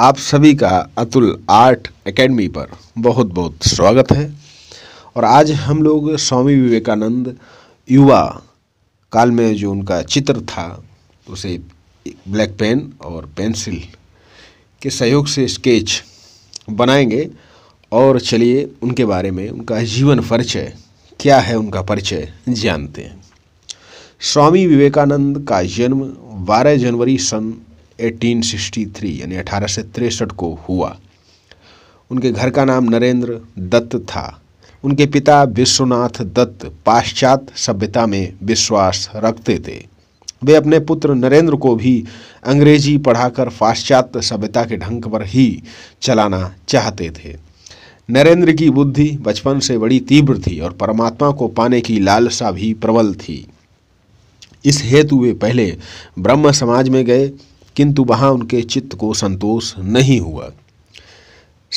आप सभी का अतुल आर्ट एकेडमी पर बहुत बहुत स्वागत है और आज हम लोग स्वामी विवेकानंद युवा काल में जो उनका चित्र था उसे ब्लैक पेन और पेंसिल के सहयोग से स्केच बनाएंगे और चलिए उनके बारे में उनका जीवन परिचय क्या है उनका परिचय जानते हैं स्वामी विवेकानंद का जन्म 12 जनवरी सन 1863 यानी अठारह को हुआ उनके घर का नाम नरेंद्र दत्त था उनके पिता विश्वनाथ दत्त पाश्चात्य सभ्यता में विश्वास रखते थे वे अपने पुत्र नरेंद्र को भी अंग्रेजी पढ़ाकर पाश्चात्य सभ्यता के ढंग पर ही चलाना चाहते थे नरेंद्र की बुद्धि बचपन से बड़ी तीव्र थी और परमात्मा को पाने की लालसा भी प्रबल थी इस हेतु वे पहले ब्रह्म समाज में गए किंतु वहाँ उनके चित्त को संतोष नहीं हुआ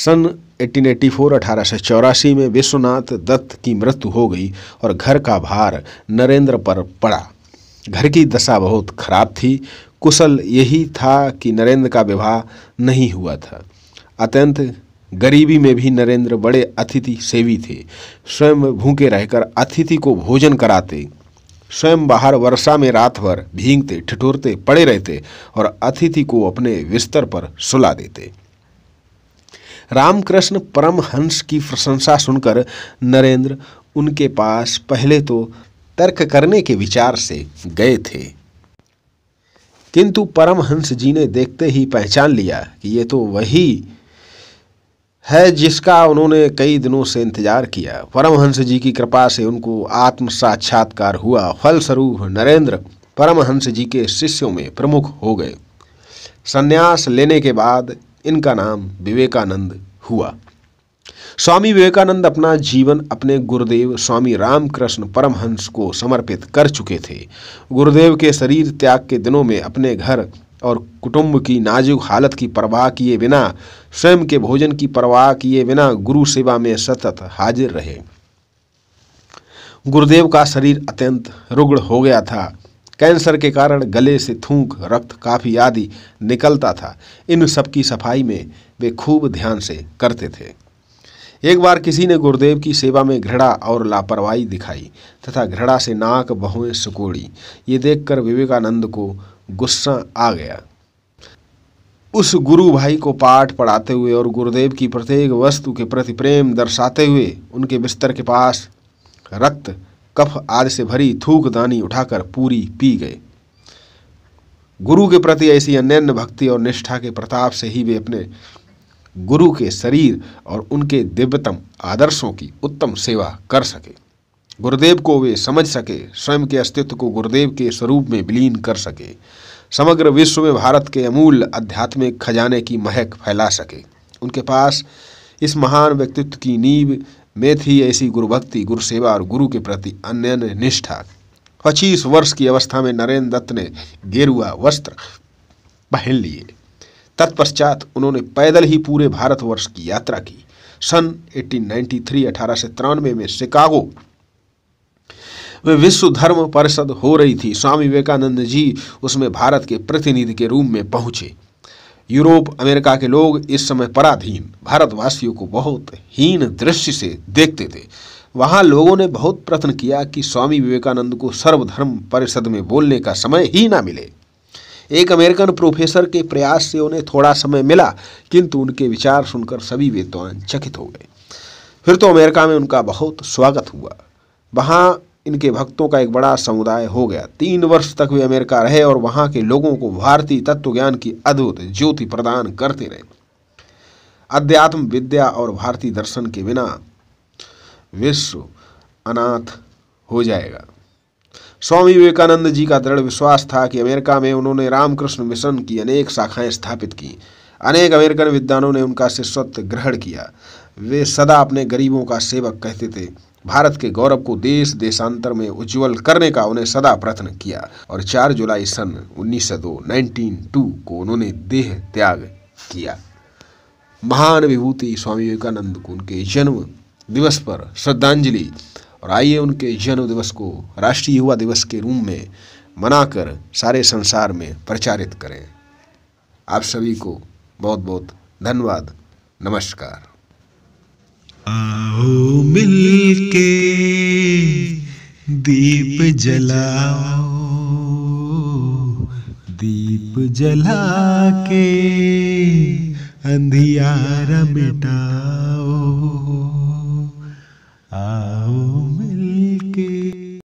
सन 1884 अठारह में विश्वनाथ दत्त की मृत्यु हो गई और घर का भार नरेंद्र पर पड़ा घर की दशा बहुत खराब थी कुशल यही था कि नरेंद्र का विवाह नहीं हुआ था अत्यंत गरीबी में भी नरेंद्र बड़े अतिथि सेवी थे स्वयं भूखे रहकर अतिथि को भोजन कराते स्वयं बाहर वर्षा में रात भर भींगते ठिठुरते पड़े रहते और अतिथि को अपने बिस्तर पर सुला देते रामकृष्ण परमहंस की प्रशंसा सुनकर नरेंद्र उनके पास पहले तो तर्क करने के विचार से गए थे किंतु परमहंस जी ने देखते ही पहचान लिया कि ये तो वही है जिसका उन्होंने कई दिनों से इंतजार किया परमहंस जी की कृपा से उनको आत्म साक्षात्कार हुआ फलस्वरूप नरेंद्र परमहंस जी के शिष्यों में प्रमुख हो गए संन्यास लेने के बाद इनका नाम विवेकानंद हुआ स्वामी विवेकानंद अपना जीवन अपने गुरुदेव स्वामी रामकृष्ण परमहंस को समर्पित कर चुके थे गुरुदेव के शरीर त्याग के दिनों में अपने घर और कुटुंब की नाजुक हालत की परवाह किए बिना स्वयं के भोजन की परवाह किए बिना गुरु सेवा में सतत हाजिर रहे गुरुदेव का शरीर अत्यंत रुग्ण हो गया था कैंसर के कारण गले से थूक रक्त काफ़ी आदि निकलता था इन सब की सफाई में वे खूब ध्यान से करते थे एक बार किसी ने गुरुदेव की सेवा में घृणा और लापरवाही दिखाई तथा घृणा से नाक बहुएं सुकोड़ी ये देखकर विवेकानंद को गुस्सा आ गया उस गुरु भाई को पाठ पढ़ाते हुए और गुरुदेव की प्रत्येक वस्तु के प्रति प्रेम दर्शाते हुए उनके बिस्तर के पास रक्त कफ आदि से भरी थूक दानी उठाकर पूरी पी गए गुरु के प्रति ऐसी अन्य भक्ति और निष्ठा के प्रताप से ही वे अपने गुरु के शरीर और उनके दिव्यतम आदर्शों की उत्तम सेवा कर सके गुरुदेव को वे समझ सके स्वयं के अस्तित्व को गुरुदेव के स्वरूप में विलीन कर सके समग्र विश्व में भारत के अमूल आध्यात्मिक खजाने की महक फैला सके उनके पास इस महान व्यक्तित्व की नींव में थी ऐसी गुरुभक्ति गुरुसेवा और गुरु के प्रति अन्य निष्ठा पच्चीस वर्ष की अवस्था में नरेंद्र दत्त ने गेरुआ वस्त्र पहन लिए तत्पश्चात उन्होंने पैदल ही पूरे भारतवर्ष की यात्रा की सन 1893 अठारह सौ तिरानवे में शिकागो वे विश्व धर्म परिषद हो रही थी स्वामी विवेकानंद जी उसमें भारत के प्रतिनिधि के रूप में पहुंचे यूरोप अमेरिका के लोग इस समय पराधीन भारतवासियों को बहुत हीन दृश्य से देखते थे वहाँ लोगों ने बहुत प्रश्न किया कि स्वामी विवेकानंद को सर्वधर्म परिषद में बोलने का समय ही ना मिले एक अमेरिकन प्रोफेसर के प्रयास से उन्हें थोड़ा समय मिला किंतु उनके विचार सुनकर सभी विद्वान चकित हो गए फिर तो अमेरिका में उनका बहुत स्वागत हुआ वहाँ इनके भक्तों का एक बड़ा समुदाय हो गया तीन वर्ष तक वे अमेरिका रहे और वहाँ के लोगों को भारतीय तत्व ज्ञान की अद्भुत ज्योति प्रदान करते रहे अध्यात्म विद्या और भारतीय दर्शन के बिना विश्व अनाथ हो जाएगा स्वामी विवेकानंद जी का दृढ़ विश्वास था कि अमेरिका में उन्होंने रामकृष्ण मिशन की अनेक शाखाएं स्थापित की अनेक अमेरिकन विद्वानों ने उनका शिष्यत्व ग्रहण किया वे सदा अपने गरीबों का सेवक कहते थे भारत के गौरव को देश देशांतर में उज्जवल करने का उन्हें सदा प्रयत्न किया और 4 जुलाई सन 1902 सौ को उन्होंने देह त्याग किया महान विभूति स्वामी विवेकानंद को उनके जन्म दिवस पर श्रद्धांजलि और आइए उनके जन्म दिवस को राष्ट्रीय युवा दिवस के रूप में मनाकर सारे संसार में प्रचारित करें आप सभी को बहुत बहुत धन्यवाद नमस्कार मिलके दीप जलाओ दीप जला के अंधियारा मिटाओ आ